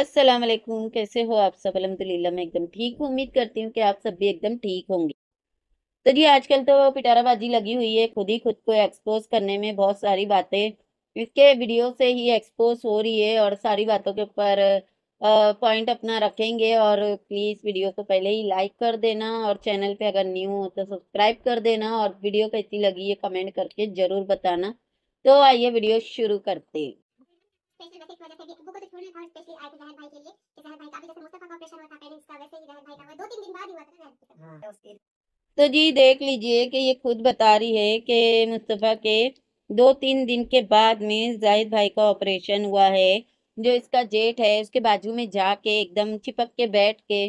अस्सलाम वालेकुम कैसे हो आप सब अलहमदिल्ला मैं एकदम ठीक हूँ उम्मीद करती हूँ कि आप सब भी एकदम ठीक होंगे तो जी आजकल तो पिटाराबाजी लगी हुई है खुद ही खुद को एक्सपोज करने में बहुत सारी बातें इसके वीडियो से ही एक्सपोज हो रही है और सारी बातों के ऊपर पॉइंट अपना रखेंगे और प्लीज़ वीडियो को पहले ही लाइक कर देना और चैनल पर अगर न्यू हो तो सब्सक्राइब कर देना और वीडियो कैसी लगी है कमेंट करके ज़रूर बताना तो आइए वीडियो शुरू करते हैं स्पेशल मैसेज की वजह से भी बुक तो छोड़ने था स्पेशली आए थे जहर भाई के लिए कि जहर भाई का भी जैसे मुस्तफा का ऑपरेशन हुआ था पेरेंट्स का वैसे ही जहर भाई का हुआ दो तीन दिन बाद ही हुआ था ना उसके हाँ। तो, तो जी देख लीजिए कि ये खुद बता रही है कि मुस्तफ़ा के दो तीन दिन के बाद में जाहिद भाई का ऑपरेशन हुआ है जो इसका जेठ है उसके बाजू में जाके एकदम चिपक के बैठ के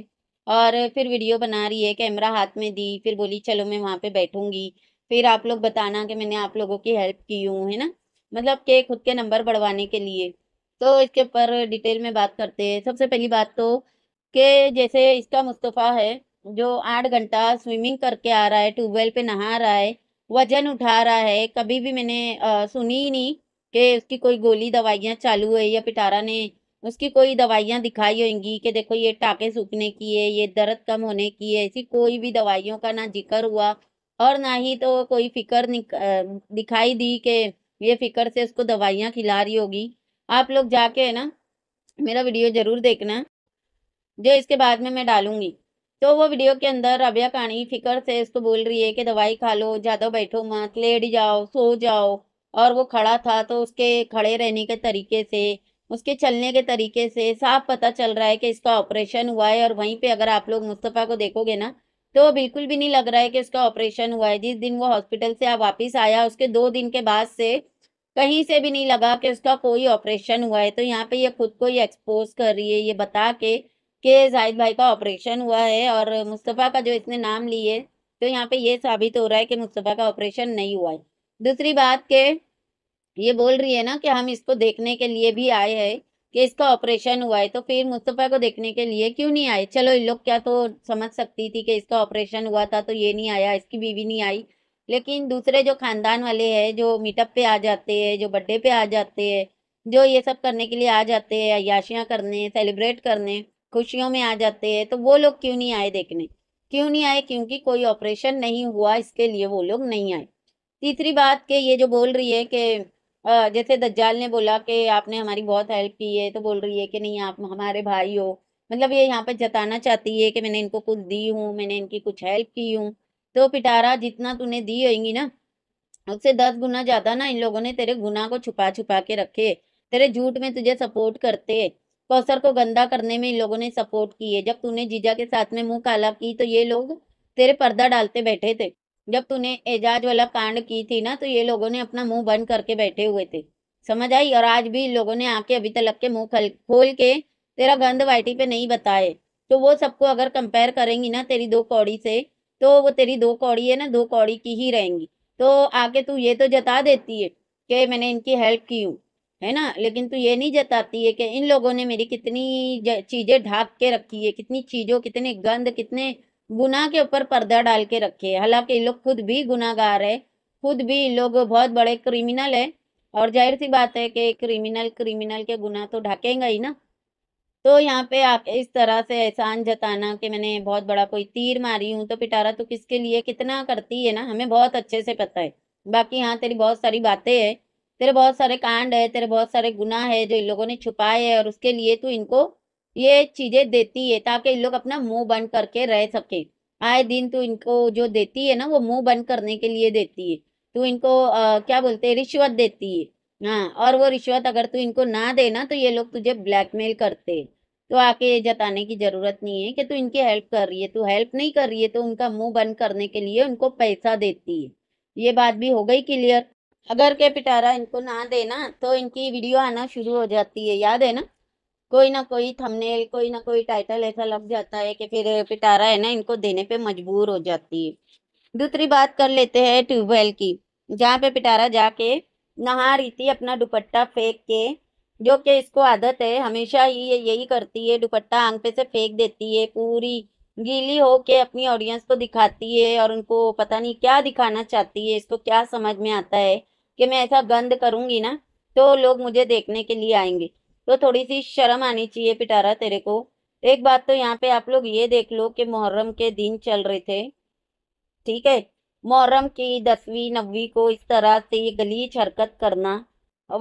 और फिर वीडियो बना रही है कैमरा हाथ में दी फिर बोली चलो मैं वहाँ पे बैठूंगी फिर आप लोग बताना कि मैंने आप लोगों की हेल्प की हूँ है ना मतलब के खुद के नंबर बढ़वाने के लिए तो इसके ऊपर डिटेल में बात करते हैं सबसे पहली बात तो कि जैसे इसका मुस्तफ़ा है जो आठ घंटा स्विमिंग करके आ रहा है ट्यूबवेल पे नहा रहा है वजन उठा रहा है कभी भी मैंने आ, सुनी ही नहीं कि उसकी कोई गोली दवाइयाँ चालू है या पिटारा ने उसकी कोई दवाइयाँ दिखाई होंगी कि देखो ये टाके सूखने की है ये दर्द कम होने की है ऐसी कोई भी दवाइयों का ना जिक्र हुआ और ना ही तो कोई फिक्र दिखाई दी कि बेफिक्र से उसको दवाइयाँ खिला रही होगी आप लोग जाके है ना मेरा वीडियो ज़रूर देखना जो इसके बाद में मैं डालूंगी तो वो वीडियो के अंदर रबिया कहानी फिक्र से इसको बोल रही है कि दवाई खा लो ज़्यादा बैठो मत लेट जाओ सो जाओ और वो खड़ा था तो उसके खड़े रहने के तरीके से उसके चलने के तरीके से साफ पता चल रहा है कि इसका ऑपरेशन हुआ है और वहीं पे अगर आप लोग मुस्तफ़ा को देखोगे ना तो बिल्कुल भी नहीं लग रहा है कि उसका ऑपरेशन हुआ है जिस दिन वो हॉस्पिटल से आप वापस आया उसके दो दिन के बाद से कहीं से भी नहीं लगा कि उसका कोई ऑपरेशन हुआ है तो यहाँ पे ये खुद को ही एक्सपोज कर रही है ये बता के कि जाहिद भाई का ऑपरेशन हुआ है और मुस्तफ़ा का जो इसने नाम लिए तो यहाँ पे ये साबित हो रहा है कि मुस्तफ़ा का ऑपरेशन नहीं हुआ है दूसरी बात के ये बोल रही है ना कि हम इसको देखने के लिए भी आए हैं कि इसका ऑपरेशन हुआ है तो फिर मुस्तफ़ा को देखने के लिए क्यों नहीं आए चलो इन लोग क्या तो समझ सकती थी कि इसका ऑपरेशन हुआ था तो ये नहीं आया इसकी बीवी नहीं आई लेकिन दूसरे जो खानदान वाले हैं जो मीटअप पे आ जाते हैं जो बर्थडे पे आ जाते हैं जो ये सब करने के लिए आ जाते हैं अयाशियाँ करने सेलिब्रेट करने खुशियों में आ जाते हैं तो वो लोग क्यों नहीं आए देखने क्यों नहीं आए क्योंकि कोई ऑपरेशन नहीं हुआ इसके लिए वो लोग नहीं आए तीसरी बात कि ये जो बोल रही है कि जैसे दज्जाल ने बोला कि आपने हमारी बहुत हेल्प की है तो बोल रही है कि नहीं आप हमारे भाई हो मतलब ये यहाँ पर जताना चाहती है कि मैंने इनको कुछ दी हूँ मैंने इनकी कुछ हेल्प की हूँ तो पिटारा जितना तूने दी होगी ना उससे दस गुना ज्यादा ना इन लोगों ने तेरे गुना को छुपा छुपा के रखे तेरे झूठ में तुझे सपोर्ट करते कौसर को गंदा करने में इन लोगों ने सपोर्ट किए जब तूने जीजा के साथ में मुंह काला की तो ये लोग तेरे पर्दा डालते बैठे थे जब तूने एजाज वाला कांड की थी ना तो ये लोगों ने अपना मुंह बंद करके बैठे हुए थे समझ आई और आज भी लोगों ने आके अभी तलक के मुंह खोल के तेरा गंद वाइटी पे नहीं बताए तो वो सबको अगर कंपेयर करेंगी ना तेरी दो कौड़ी से तो वो तेरी दो कौड़ी है ना दो कौड़ी की ही रहेंगी तो आके तू ये तो जता देती है कि मैंने इनकी हेल्प की हूँ है ना लेकिन तू ये नहीं जताती है कि इन लोगों ने मेरी कितनी चीज़ें ढाक के रखी है कितनी चीज़ों कितने गंद कितने गुनाह के ऊपर पर्दा डाल के रखे है हालांकि ये लोग खुद भी गुनागार है खुद भी इन लोग बहुत बड़े क्रिमिनल है और जाहिर सी बात है कि क्रिमिनल क्रिमिनल के गुनाह तो ढाकेंगे ही ना तो यहाँ पे आप इस तरह से एहसान जताना कि मैंने बहुत बड़ा कोई तीर मारी हूँ तो पिटारा तो किसके लिए कितना करती है ना हमें बहुत अच्छे से पता है बाकी यहाँ तेरी बहुत सारी बातें है तेरे बहुत सारे कांड है तेरे बहुत सारे गुनाह है जो इन लोगों ने छुपाए है और उसके लिए तू इनको ये चीज़ें देती है ताकि इन लोग अपना मुंह बंद करके रह सके आए दिन तू इनको जो देती है ना वो मुंह बंद करने के लिए देती है तू इनको आ, क्या बोलते है रिश्वत देती है हाँ और वो रिश्वत अगर तू इनको ना देना तो ये लोग तुझे ब्लैकमेल करते हैं तो आके जताने की ज़रूरत नहीं है कि तू इनकी हेल्प कर रही है तू हेल्प नहीं कर रही है तो उनका मुंह बंद करने के लिए उनको पैसा देती है ये बात भी हो गई क्लियर अगर के पिटारा इनको ना देना तो इनकी वीडियो आना शुरू हो जाती है याद है ना कोई ना कोई थंबनेल कोई ना कोई टाइटल ऐसा लग जाता है कि फिर पिटारा है ना इनको देने पे मजबूर हो जाती है दूसरी बात कर लेते हैं ट्यूबवेल की जहाँ पे पिटारा जाके नहा रही थी अपना दुपट्टा फेंक के जो कि इसको आदत है हमेशा ही ये यही करती है दुपट्टा आंग पे से फेंक देती है पूरी गीली हो के अपनी ऑडियंस को दिखाती है और उनको पता नहीं क्या दिखाना चाहती है इसको क्या समझ में आता है कि मैं ऐसा गंद करूँगी ना तो लोग मुझे देखने के लिए आएंगे तो थोड़ी सी शर्म आनी चाहिए पिटारा तेरे को एक बात तो यहाँ पे आप लोग ये देख लो कि मुहर्रम के दिन चल रहे थे ठीक है मुहर्रम की दसवीं नब्बी को इस तरह से ये गलीच हरकत करना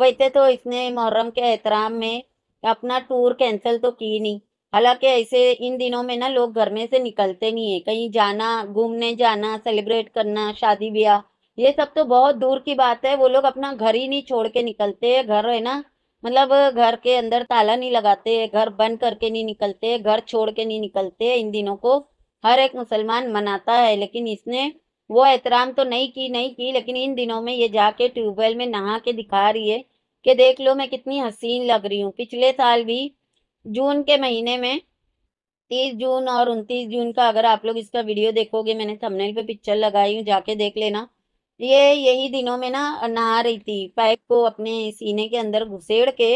वैसे तो इसने मुहर्रम के एहतराम में अपना टूर कैंसिल तो की नहीं हालांकि ऐसे इन दिनों में ना लोग घर में से निकलते नहीं है कहीं जाना घूमने जाना सेलिब्रेट करना शादी ब्याह ये सब तो बहुत दूर की बात है वो लोग अपना घर ही नहीं छोड़ के निकलते है घर है ना मतलब घर के अंदर ताला नहीं लगाते घर बंद करके नहीं निकलते घर छोड़ के नहीं निकलते इन दिनों को हर एक मुसलमान मनाता है लेकिन इसने वो एहतराम तो नहीं की नहीं की लेकिन इन दिनों में ये जाके ट्यूबवेल में नहा के दिखा रही है कि देख लो मैं कितनी हसीन लग रही हूँ पिछले साल भी जून के महीने में तीस जून और उनतीस जून का अगर आप लोग इसका वीडियो देखोगे मैंने थंबनेल पे पिक्चर लगाई हूँ जाके देख लेना ये यही दिनों में ना नहा रही थी पाइप को अपने सीने के अंदर घुसेड़ के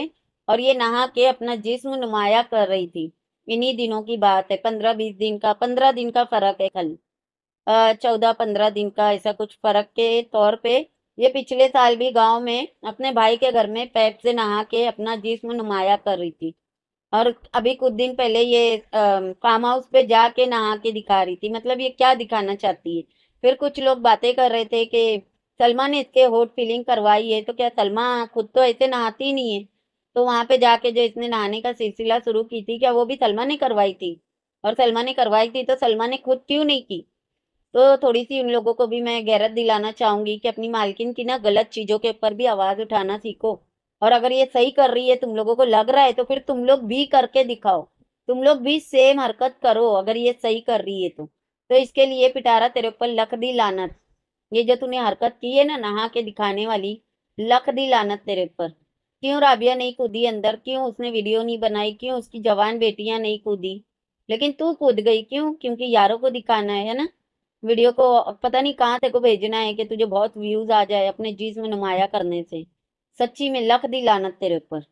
और ये नहा के अपना जिस्म नुमाया कर रही थी इन्हीं दिनों की बात है पंद्रह बीस दिन का पंद्रह दिन का फर्क है खाली चौदह पंद्रह दिन का ऐसा कुछ फर्क के तौर पे ये पिछले साल भी गांव में अपने भाई के घर में पैप से नहा के अपना जिसम नुमाया कर रही थी और अभी कुछ दिन पहले ये फार्म हाउस पे जाके नहा के दिखा रही थी मतलब ये क्या दिखाना चाहती है फिर कुछ लोग बातें कर रहे थे कि सलमा ने इसके होट फीलिंग करवाई है तो क्या सलमा खुद तो ऐसे नहाती नहीं है तो वहाँ पे जाके जो इसने नहाने का सिलसिला शुरू की थी क्या वो भी सलमा ने करवाई थी और सलमा ने करवाई थी तो सलमा ने खुद क्यों नहीं की तो थोड़ी सी उन लोगों को भी मैं गैरत दिलाना चाहूंगी कि अपनी मालकिन की ना गलत चीज़ों के ऊपर भी आवाज़ उठाना सीखो और अगर ये सही कर रही है तुम लोगों को लग रहा है तो फिर तुम लोग भी करके दिखाओ तुम लोग भी सेम हरकत करो अगर ये सही कर रही है तो तो इसके लिए पिटारा तेरे ऊपर लख दी लानत ये जो तूने हरकत की है ना नहा के दिखाने वाली लख दी लानत तेरे ऊपर क्यों राबिया नहीं कूदी अंदर क्यों उसने वीडियो नहीं बनाई क्यों उसकी जवान बेटियां नहीं कूदी लेकिन तू कूद गई क्यों क्योंकि यारों को दिखाना है ना वीडियो को पता नहीं कहाँ तेरे को भेजना है कि तुझे बहुत व्यूज आ जाए अपने चीज में नुमाया करने से सच्ची में लख दी लानत तेरे ऊपर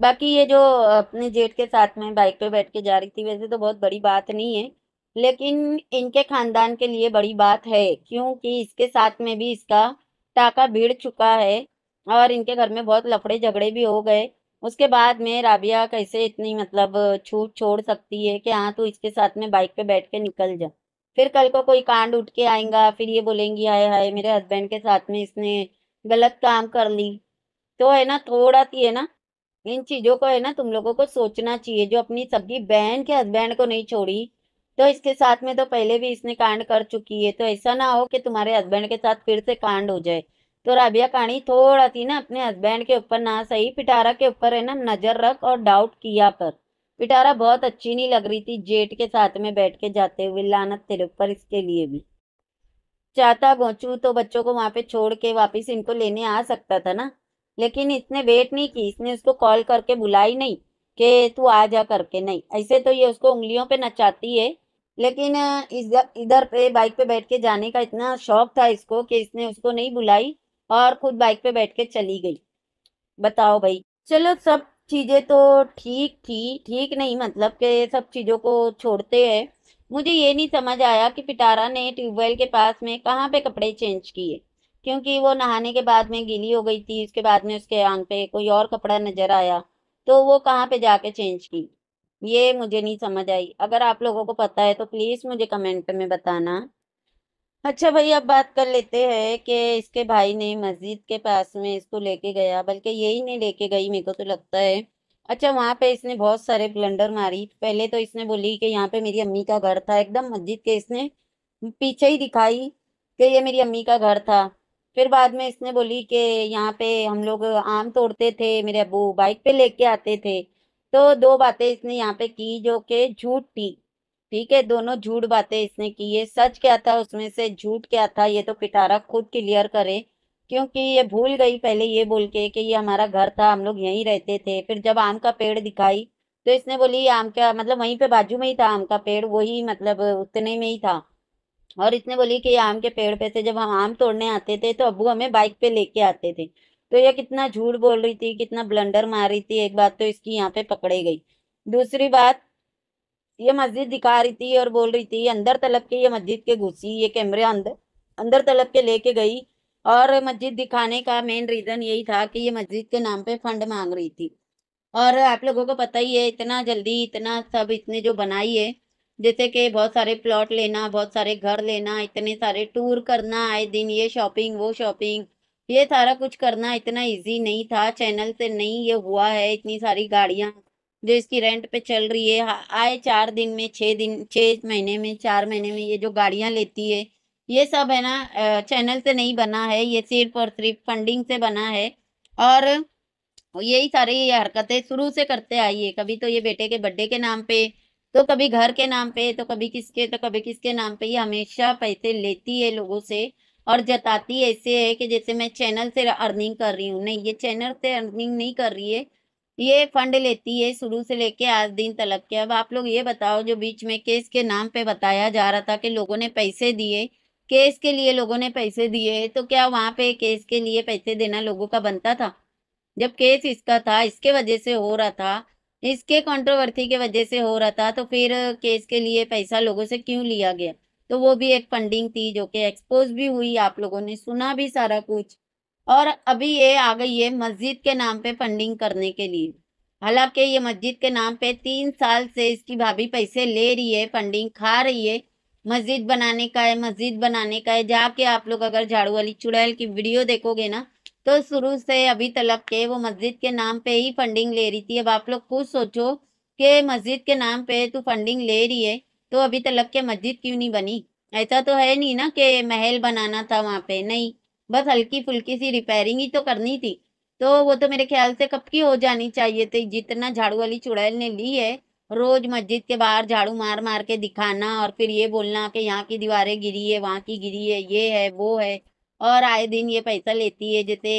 बाकी ये जो अपने जेठ के साथ में बाइक पे बैठ के जा रही थी वैसे तो बहुत बड़ी बात नहीं है लेकिन इनके खानदान के लिए बड़ी बात है क्योंकि इसके साथ में भी इसका टाका भीड़ चुका है और इनके घर में बहुत लफड़े झगड़े भी हो गए उसके बाद में राबिया कैसे इतनी मतलब छूट छोड़ सकती है कि हाँ तू इसके साथ में बाइक पे बैठ के निकल जा फिर कल को कोई कांड उठ के आएगा फिर ये बोलेंगी हाय हाय मेरे हस्बैंड के साथ में इसने गलत काम कर ली तो है ना थोड़ा सी है ना इन चीज़ों को है ना तुम लोगों को सोचना चाहिए जो अपनी सबकी बहन के हस्बैंड को नहीं छोड़ी तो इसके साथ में तो पहले भी इसने कांड कर चुकी है तो ऐसा ना हो कि तुम्हारे हस्बैंड के साथ फिर से कांड हो जाए तो राबिया काणी थोड़ा सी ना अपने हस्बैंड के ऊपर ना सही पिटारा के ऊपर है ना नज़र रख और डाउट किया कर पिटारा बहुत अच्छी नहीं लग रही थी जेठ के साथ में बैठ के जाते हुए लानत तेरे ऊपर इसके लिए भी चाहता गोचू तो बच्चों को वहां पे छोड़ के वापिस इनको लेने आ सकता था ना लेकिन इसने वेट नहीं की इसने उसको कॉल करके बुलाई नहीं कि तू आ जा करके नहीं ऐसे तो ये उसको उंगलियों पे नचाती है लेकिन इधर पे बाइक पे बैठ के जाने का इतना शौक था इसको कि इसने उसको नहीं बुलाई और खुद बाइक पे बैठ के चली गई बताओ भाई चलो सब चीज़ें तो ठीक थी ठीक नहीं मतलब के सब चीज़ों को छोड़ते हैं मुझे ये नहीं समझ आया कि पिटारा ने ट्यूबवेल के पास में कहाँ पे कपड़े चेंज किए क्योंकि वो नहाने के बाद में गीली हो गई थी उसके बाद में उसके आंग पे कोई और कपड़ा नज़र आया तो वो कहाँ पे जाके चेंज की ये मुझे नहीं समझ आई अगर आप लोगों को पता है तो प्लीज़ मुझे कमेंट में बताना अच्छा भाई अब बात कर लेते हैं कि इसके भाई ने मस्जिद के पास में इसको लेके गया बल्कि यही नहीं लेके गई मेरे को तो लगता है अच्छा वहाँ पे इसने बहुत सारे ब्लंडर मारी पहले तो इसने बोली कि यहाँ पे मेरी अम्मी का घर था एकदम मस्जिद के इसने पीछे ही दिखाई कि ये मेरी अम्मी का घर था फिर बाद में इसने बोली कि यहाँ पे हम लोग आम तोड़ते थे मेरे अबू बाइक पे लेके आते थे तो दो बातें इसने यहाँ पे की जो कि झूठ थी ठीक है दोनों झूठ बातें इसने की है सच क्या था उसमें से झूठ क्या था ये तो पिटारा खुद क्लियर करे क्योंकि ये भूल गई पहले ये बोल के कि ये हमारा घर था हम लोग यहीं रहते थे फिर जब आम का पेड़ दिखाई तो इसने बोली आम का मतलब वहीं पे बाजू में ही था आम का पेड़ वही मतलब उतने में ही था और इसने बोली कि आम के पेड़ पे से जब हम आम तोड़ने आते थे तो अबू हमें बाइक पे लेके आते थे तो ये कितना झूठ बोल रही थी कितना ब्लंडर मार रही थी एक बात तो इसकी यहाँ पे पकड़े गई दूसरी बात ये मस्जिद दिखा रही थी और बोल रही थी अंदर तलब के ये मस्जिद के घुसी ये कैमरे अंदर अंदर तलब के लेके गई और मस्जिद दिखाने का मेन रीज़न यही था कि ये मस्जिद के नाम पे फंड मांग रही थी और आप लोगों को पता ही है इतना जल्दी इतना सब इसने जो बनाई है जैसे कि बहुत सारे प्लॉट लेना बहुत सारे घर लेना इतने सारे टूर करना आए दिन ये शॉपिंग वो शॉपिंग ये सारा कुछ करना इतना इजी नहीं था चैनल से नहीं ये हुआ है इतनी सारी गाड़ियाँ जो इसकी रेंट पे चल रही है आए चार दिन में छः दिन छः महीने में चार महीने में ये जो गाड़ियाँ लेती है ये सब है ना चैनल से नहीं बना है ये सिर्फ और सिर्फ फंडिंग से बना है और यही सारे ये हरकतें शुरू से करते आई है कभी तो ये बेटे के बर्थडे के नाम पे तो कभी घर के नाम पे तो कभी किसके तो कभी किसके नाम पे ये हमेशा पैसे लेती है लोगों से और जताती ऐसे है कि जैसे मैं चैनल से अर्निंग कर रही हूँ नहीं ये चैनल से अर्निंग नहीं कर रही है ये फंड लेती है शुरू से लेके आज दिन तलक के अब आप लोग ये बताओ जो बीच में केस के नाम पे बताया जा रहा था कि लोगों ने पैसे दिए केस के लिए लोगों ने पैसे दिए तो क्या वहाँ पे केस के लिए पैसे देना लोगों का बनता था जब केस इसका था इसके वजह से हो रहा था इसके कंट्रोवर्सी के वजह से हो रहा था तो फिर केस के लिए पैसा लोगों से क्यों लिया गया तो वो भी एक फंडिंग थी जो कि एक्सपोज भी हुई आप लोगों ने सुना भी सारा कुछ और अभी ये आ गई है मस्जिद के नाम पे फंडिंग करने के लिए हालांकि ये मस्जिद के नाम पे तीन साल से इसकी भाभी पैसे ले रही है फंडिंग खा रही है मस्जिद बनाने का है मस्जिद बनाने का है जाके आप लोग अगर झाड़ू वाली चुड़ैल की वीडियो देखोगे ना तो शुरू से अभी तलक के वो मस्जिद के नाम पे ही फंडिंग ले रही थी अब आप लोग खुद सोचो कि मस्जिद के नाम पे तू फंडिंग ले रही है तो अभी तलक के मस्जिद क्यों नहीं बनी ऐसा तो है नहीं ना कि महल बनाना था वहाँ पे नहीं बस हल्की फुल्की सी रिपेयरिंग ही तो करनी थी तो वो तो मेरे ख्याल से कब की हो जानी चाहिए थी जितना झाड़ू वाली चुड़ैल ने ली है रोज मस्जिद के बाहर झाड़ू मार मार के दिखाना और फिर ये बोलना कि यहाँ की दीवारें गिरी है वहाँ की गिरी है ये है वो है और आए दिन ये पैसा लेती है जैसे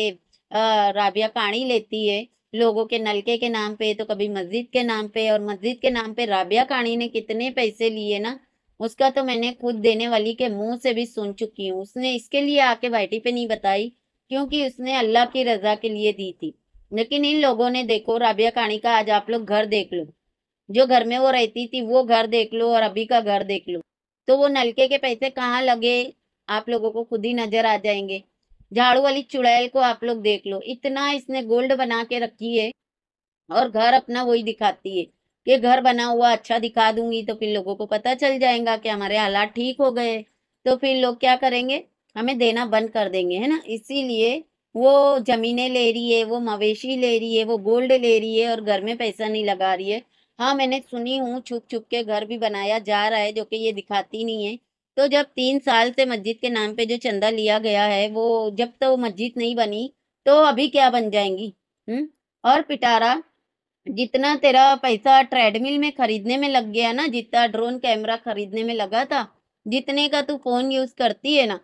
राबिया काणी लेती है लोगों के नलके के नाम पे तो कभी मस्जिद के नाम पे और मस्जिद के नाम पे राबिया काणी ने कितने पैसे लिए ना उसका तो मैंने खुद देने वाली के मुंह से भी सुन चुकी हूँ उसने इसके लिए आके बैठी पे नहीं बताई क्योंकि उसने अल्लाह की रजा के लिए दी थी लेकिन इन लोगों ने देखो राबिया काणी का आज आप लोग घर देख लो जो घर में वो रहती थी वो घर देख लो और अभी का घर देख लो तो वो नलके के पैसे कहाँ लगे आप लोगों को खुद ही नजर आ जाएंगे झाड़ू वाली चुड़ैल को आप लोग देख लो इतना इसने गोल्ड बना के रखी है और घर अपना वही दिखाती है कि घर बना हुआ अच्छा दिखा दूंगी तो फिर लोगों को पता चल जाएगा कि हमारे हालात ठीक हो गए तो फिर लोग क्या करेंगे हमें देना बंद कर देंगे है ना इसीलिए वो जमीनें ले रही है वो मवेशी ले रही है वो गोल्ड ले रही है और घर में पैसा नहीं लगा रही है हाँ मैंने सुनी हूँ छुप छुप के घर भी बनाया जा रहा है जो कि ये दिखाती नहीं है तो जब तीन साल से मस्जिद के नाम पे जो चंदा लिया गया है वो जब तो मस्जिद नहीं बनी तो अभी क्या बन जाएंगी हम्म और पिटारा जितना तेरा पैसा ट्रेडमिल में खरीदने में लग गया ना जितना ड्रोन कैमरा खरीदने में लगा था जितने का तू फोन यूज करती है ना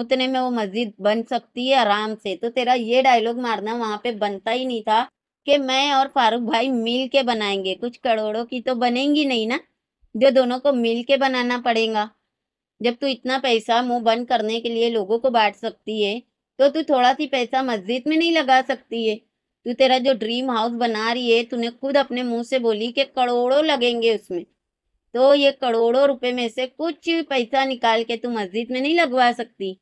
उतने में वो मस्जिद बन सकती है आराम से तो तेरा ये डायलॉग मारना वहां पे बनता ही नहीं था कि मैं और फारूक भाई मिल के बनाएंगे कुछ करोड़ों की तो बनेंगी नहीं ना जो दोनों को मिल के बनाना पड़ेगा जब तू इतना पैसा मुंह बंद करने के लिए लोगों को बांट सकती है तो तू थोड़ा सी पैसा मस्जिद में नहीं लगा सकती है तू तेरा जो ड्रीम हाउस बना रही है तूने खुद अपने मुंह से बोली कि करोड़ों लगेंगे उसमें तो ये करोड़ों रुपए में से कुछ पैसा निकाल के तू मस्जिद में नहीं लगवा सकती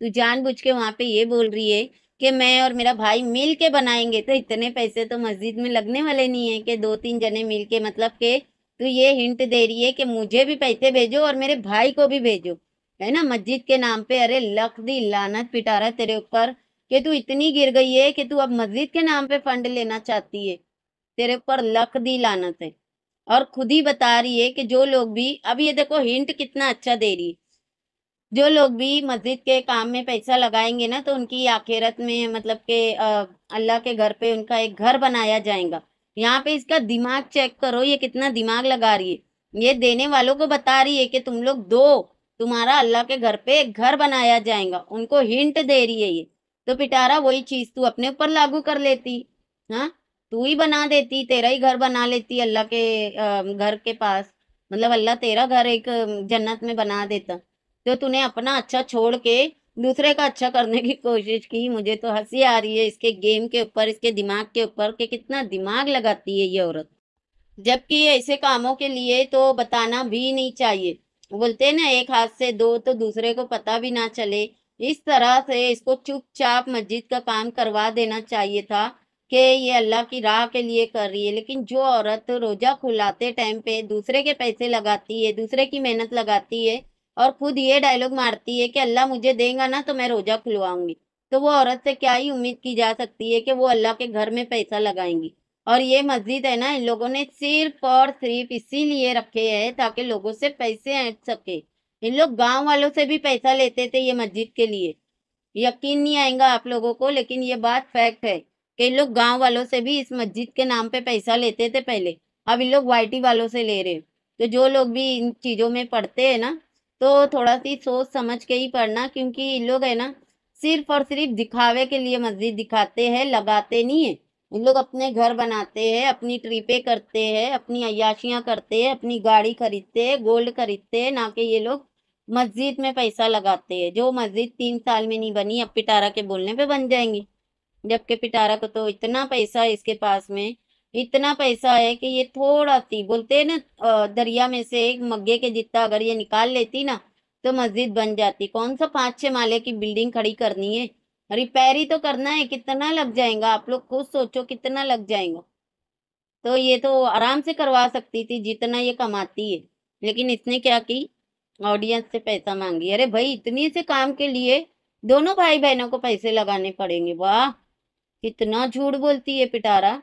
तू जानबूझ के वहाँ पे ये बोल रही है कि मैं और मेरा भाई मिल के बनाएंगे तो इतने पैसे तो मस्जिद में लगने वाले नहीं है कि दो तीन जने मिल के मतलब के तू ये हिंट दे रही है कि मुझे भी पैसे भेजो और मेरे भाई को भी भेजो है ना मस्जिद के नाम पे अरे लख दी लानत पिटारा तेरे ऊपर कि तू इतनी गिर गई है कि तू अब मस्जिद के नाम पे फंड लेना चाहती है तेरे ऊपर लक दी लानत है और खुद ही बता रही है कि जो लोग भी अब ये देखो हिंट कितना अच्छा दे रही है जो लोग भी मस्जिद के काम में पैसा लगाएंगे ना तो उनकी आखिरत में मतलब के अल्लाह के घर पे उनका एक घर बनाया जाएगा यहाँ पे इसका दिमाग चेक करो ये कितना दिमाग लगा रही है ये देने वालों को बता रही है कि तुम लोग दो तुम्हारा अल्लाह के घर पे एक घर बनाया जाएगा उनको हिंट दे रही है ये तो पिटारा वही चीज तू अपने ऊपर लागू कर लेती हाँ तू ही बना देती तेरा ही घर बना लेती अल्लाह के घर के पास मतलब अल्लाह तेरा घर एक जन्नत में बना देता तो तूने अपना अच्छा छोड़ के दूसरे का अच्छा करने की कोशिश की मुझे तो हंसी आ रही है इसके गेम के ऊपर इसके दिमाग के ऊपर कि कितना दिमाग लगाती है ये औरत जबकि ऐसे कामों के लिए तो बताना भी नहीं चाहिए बोलते ना एक हाथ से दो तो दूसरे को पता भी ना चले इस तरह से इसको चुपचाप मस्जिद का काम करवा देना चाहिए था कि ये अल्लाह की राह के लिए कर रही है लेकिन जो औरत रोज़ा खुलाते टाइम पे दूसरे के पैसे लगाती है दूसरे की मेहनत लगाती है और खुद ये डायलॉग मारती है कि अल्लाह मुझे देगा ना तो मैं रोज़ा खुलवाऊंगी तो वो औरत से क्या ही उम्मीद की जा सकती है कि वो अल्लाह के घर में पैसा लगाएंगी और ये मस्जिद है ना इन लोगों ने सिर्फ और सिर्फ इसीलिए रखे है ताकि लोगों से पैसे हट सके इन लोग गांव वालों से भी पैसा लेते थे ये मस्जिद के लिए यकीन नहीं आएगा आप लोगों को लेकिन ये बात फैक्ट है कि इन लोग गांव वालों से भी इस मस्जिद के नाम पे पैसा लेते थे पहले अब इन लोग वाइटी वालों से ले रहे तो जो लोग भी इन चीज़ों में पढ़ते हैं ना तो थोड़ा सी सोच समझ के ही पढ़ना क्योंकि इन लोग है ना सिर्फ और सिर्फ दिखावे के लिए मस्जिद दिखाते हैं लगाते नहीं है इन लोग अपने घर बनाते हैं अपनी ट्रिपें करते हैं अपनी अयाशियाँ करते हैं अपनी गाड़ी खरीदते हैं गोल्ड खरीदते हैं ना कि ये लोग मस्जिद में पैसा लगाते हैं जो मस्जिद तीन साल में नहीं बनी अब पिटारा के बोलने पे बन जाएंगी जबकि पिटारा को तो इतना पैसा इसके पास में इतना पैसा है कि ये थोड़ा सी बोलते हैं ना दरिया में से एक मग्गे के जितना अगर ये निकाल लेती ना तो मस्जिद बन जाती कौन सा पाँच छः माले की बिल्डिंग खड़ी करनी है रिपेयर ही तो करना है कितना लग जाएगा आप लोग खुद सोचो कितना लग जाएगा तो ये तो आराम से करवा सकती थी जितना ये कमाती है लेकिन इसने क्या की ऑडियंस से पैसा मांगी अरे भाई इतने से काम के लिए दोनों भाई बहनों को पैसे लगाने पड़ेंगे वाह कितना झूठ बोलती है पिटारा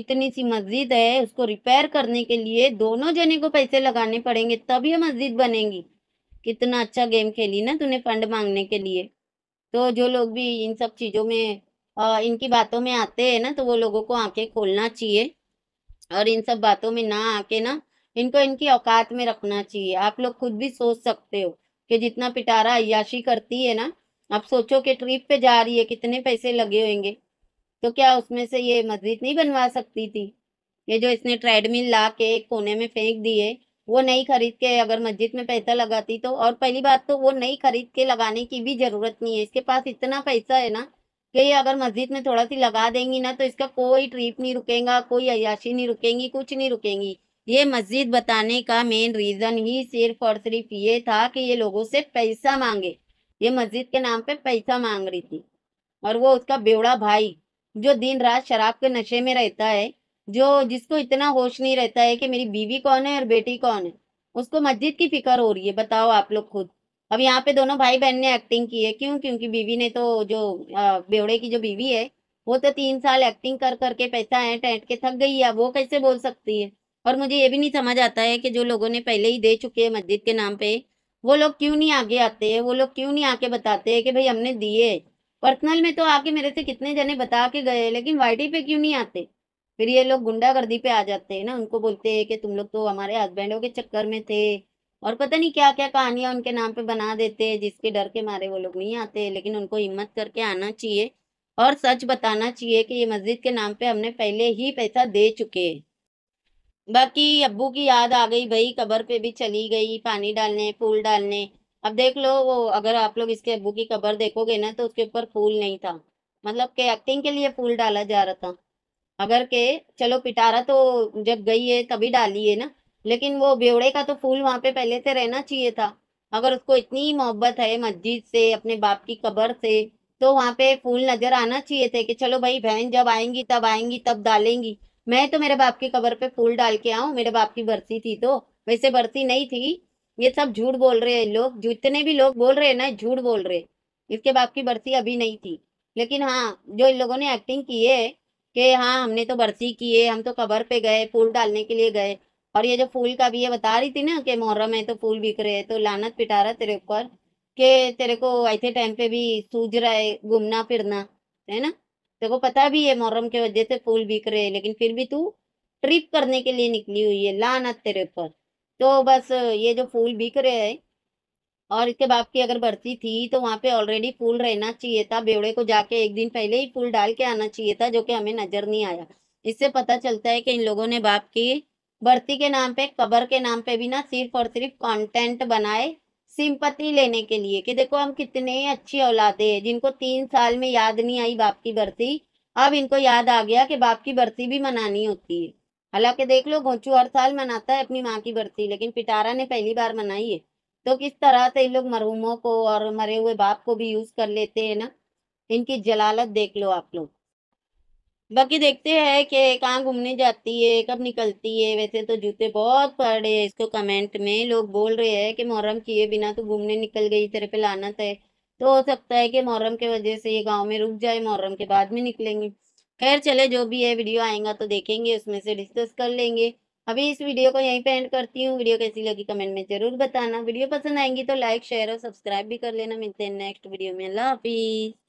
इतनी सी मस्जिद है उसको रिपेयर करने के लिए दोनों जने को पैसे लगाने पड़ेंगे तब ये मस्जिद बनेगी कितना अच्छा गेम खेली ना तूने फंड मांगने के लिए तो जो लोग भी इन सब चीज़ों में आ, इनकी बातों में आते हैं ना तो वो लोगों को आंखें खोलना चाहिए और इन सब बातों में ना आके ना इनको इनकी औकात में रखना चाहिए आप लोग खुद भी सोच सकते हो कि जितना पिटारा अयाशी करती है ना आप सोचो कि ट्रिप पे जा रही है कितने पैसे लगे होंगे तो क्या उसमें से ये मस्जिद नहीं बनवा सकती थी ये जो इसने ट्रेडमिल ला के एक कोने में फेंक दिए वो नहीं खरीद के अगर मस्जिद में पैसा लगाती तो और पहली बात तो वो नहीं खरीद के लगाने की भी जरूरत नहीं है इसके पास इतना पैसा है ना कि ये अगर मस्जिद में थोड़ा सी लगा देंगी ना तो इसका कोई ट्रिप नहीं रुकेगा कोई अयाशी नहीं रुकेंगी कुछ नहीं रुकेंगी ये मस्जिद बताने का मेन रीज़न ही सिर्फ और सिर्फ ये था कि ये लोगों से पैसा मांगे ये मस्जिद के नाम पे पैसा मांग रही थी और वो उसका बेवड़ा भाई जो दिन रात शराब के नशे में रहता है जो जिसको इतना होश नहीं रहता है कि मेरी बीवी कौन है और बेटी कौन है उसको मस्जिद की फिक्र हो रही है बताओ आप लोग खुद अब यहाँ पे दोनों भाई बहन ने एक्टिंग की है क्यों क्योंकि बीवी ने तो जो बेवड़े की जो बीवी है वो तो तीन साल एक्टिंग कर करके पैसा ऐट ऐट के थक गई है वो कैसे बोल सकती है और मुझे ये भी नहीं समझ आता है कि जो लोगों ने पहले ही दे चुके हैं मस्जिद के नाम पे वो लोग क्यों नहीं आगे आते हैं वो लोग क्यों नहीं आके बताते हैं कि भाई हमने दिए पर्सनल में तो आके मेरे से कितने जने बता के गए लेकिन वाई पे क्यों नहीं आते फिर ये लोग गुंडागर्दी पे आ जाते हैं ना उनको बोलते हैं कि तुम लोग तो हमारे हस्बैंडों के चक्कर में थे और पता नहीं क्या क्या कहानियाँ उनके नाम पे बना देते हैं जिसके डर के मारे वो लोग नहीं आते लेकिन उनको हिम्मत करके आना चाहिए और सच बताना चाहिए कि ये मस्जिद के नाम पे हमने पहले ही पैसा दे चुके हैं बाकी अब्बू की याद आ गई भाई कबर पे भी चली गई पानी डालने फूल डालने अब देख लो वो अगर आप लोग इसके अब्बू की कबर देखोगे ना तो उसके ऊपर फूल नहीं था मतलब के एक्टिंग के लिए फूल डाला जा रहा था अगर के चलो पिटारा तो जब गई है तभी डाली है ना लेकिन वो ब्योड़े का तो फूल वहाँ पे पहले से रहना चाहिए था अगर उसको इतनी मोहब्बत है मस्जिद से अपने बाप की कबर से तो वहाँ पे फूल नजर आना चाहिए थे कि चलो भाई बहन जब आएंगी तब आएंगी तब डालेंगी मैं तो मेरे बाप की कबर पे फूल डाल के आऊ मेरे बाप की बरसी थी तो वैसे बरसी नहीं थी ये सब झूठ बोल रहे हैं लोग जितने भी लोग बोल रहे हैं ना झूठ बोल रहे इसके बाप की बरसी अभी नहीं थी लेकिन हाँ जो इन लोगों ने एक्टिंग की है कि हाँ हमने तो बरसी की है हम तो कबर पे गए फूल डालने के लिए गए और ये जो फूल का भी ये बता रही थी ना कि मोहर्रम में तो फूल बिक रहे हैं तो लानत पिटा रहा तेरे ऊपर के तेरे को ऐसे टाइम पे भी सूझ रहा है घूमना फिरना है ना तेको पता भी है मोहर्रम के वजह से फूल बिक रहे हैं लेकिन फिर भी तू ट्रिप करने के लिए निकली हुई है लानत तेरे पर तो बस ये जो फूल बिक रहे हैं और इसके बाप की अगर भर्ती थी तो वहाँ पे ऑलरेडी फूल रहना चाहिए था बेवड़े को जाके एक दिन पहले ही फूल डाल के आना चाहिए था जो कि हमें नजर नहीं आया इससे पता चलता है कि इन लोगों ने बाप की भर्ती के नाम पे कबर के नाम पे भी ना सिर्फ और सिर्फ कंटेंट बनाए सिंपत्ति लेने के लिए कि देखो हम कितने अच्छी औलादे हैं जिनको तीन साल में याद नहीं आई बाप की बरसी अब इनको याद आ गया कि बाप की बरसी भी मनानी होती है हालांकि देख लो घोचू हर साल मनाता है अपनी माँ की बरसी लेकिन पिटारा ने पहली बार मनाई है तो किस तरह से इन लोग मरहूमों को और मरे हुए बाप को भी यूज कर लेते हैं ना इनकी जलालत देख लो आप लोग बाकी देखते हैं कि कहाँ घूमने जाती है कब निकलती है वैसे तो जूते बहुत पड़े हैं इसको कमेंट में लोग बोल रहे हैं कि मुहर्रम किए बिना तो घूमने निकल गई तेरे पे लानत है तो हो सकता है कि मुहर्रम के वजह से ये गाँव में रुक जाए मुहर्रम के बाद में निकलेंगे खैर चले जो भी है वीडियो आएगा तो देखेंगे उसमें से डिस्कस कर लेंगे अभी इस वीडियो को यहीं पर एंड करती हूँ वीडियो कैसी लगी कमेंट में जरूर बताना वीडियो पसंद आएंगी तो लाइक शेयर और सब्सक्राइब भी कर लेना मिलते हैं नेक्स्ट वीडियो में अल्लाह हाफिज़